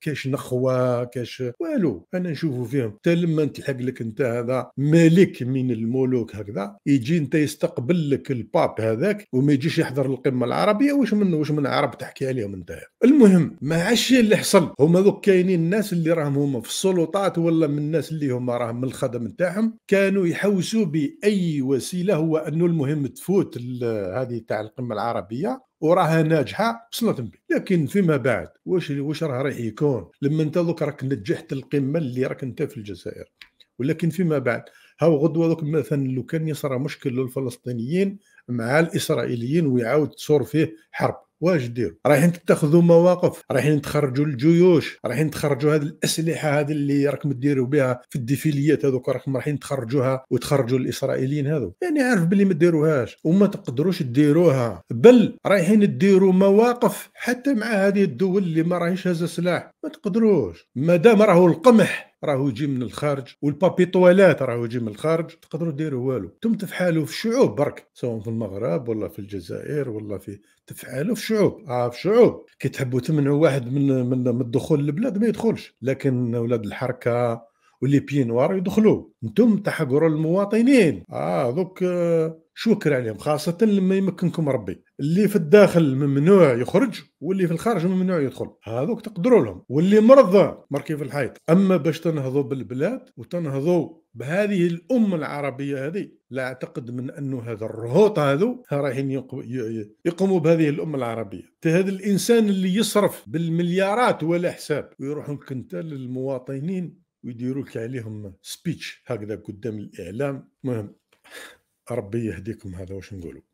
كاش نخوه كاش والو انا نشوفوا فيهم حتى لما تلحق لك انت هذا ملك من الملوك هكذا يجي انت يستقبل لك الباب هذاك وما يجيش يحضر القمه العربيه واش من واش من عرب تحكي عليهم انت المهم ما عادش اللي حصل هما ذوك كاينين الناس اللي راهم هما في السلطات ولا من الناس اللي هما راهم من الخدم نتاعهم كانوا يحوسوا باي وسيله هو انه المهم تفوت هذه تاع القمه العربيه وراها ناجحه بصنا تنبي لكن فيما بعد واش واش راه راح يكون لما انت دوك راك نجحت القمه اللي راك انت في الجزائر ولكن فيما بعد هاو غدوه دوك مثلا لو كان يصرى مشكل للفلسطينيين مع الاسرائيليين ويعاود تصور فيه حرب واش ديروا رايحين تتخذوا مواقف رايحين تخرجوا الجيوش رايحين تخرجوا هذه الاسلحه هذه اللي راكم ديروا بها في الديفيليات هذوك راكم رايحين تخرجوها وتخرجوا الاسرائيليين هذو يعني عارف بلي ما ديروهاش وما تقدروش ديروها بل رايحين ديروا مواقف حتى مع هذه الدول اللي ما راهيش هازه سلاح ما تقدروش ما دام راهو القمح راهو يجي من الخارج والبابي طوالات راهو يجي من الخارج تقدروا ديروا والو انتم تفحلوا في الشعوب برك سواء في المغرب ولا في الجزائر ولا في تفعلوا في شعوب اه في شعوب كي تحبوا تمنعوا واحد من من, من الدخول للبلاد ما يدخلش لكن ولاد الحركه واللي بي نوار يدخلوا انتم تحقروا المواطنين اه دوك آه، شكر عليهم خاصة لما يمكنكم ربي اللي في الداخل ممنوع يخرج واللي في الخارج ممنوع يدخل هذوك تقدروا لهم واللي مرضى مركي في الحيط اما باش تنهضوا بالبلاد وتنهضوا بهذه الأمة العربية هذه لا أعتقد من أنه هذا الرهوط هذو رايحين يقوموا بهذه الأمة العربية هذا الإنسان اللي يصرف بالمليارات ولا حساب ويروح انت للمواطنين ويديروا لك عليهم سبيتش هكذا قدام الاعلام المهم ربي يهديكم هذا واش نقولوا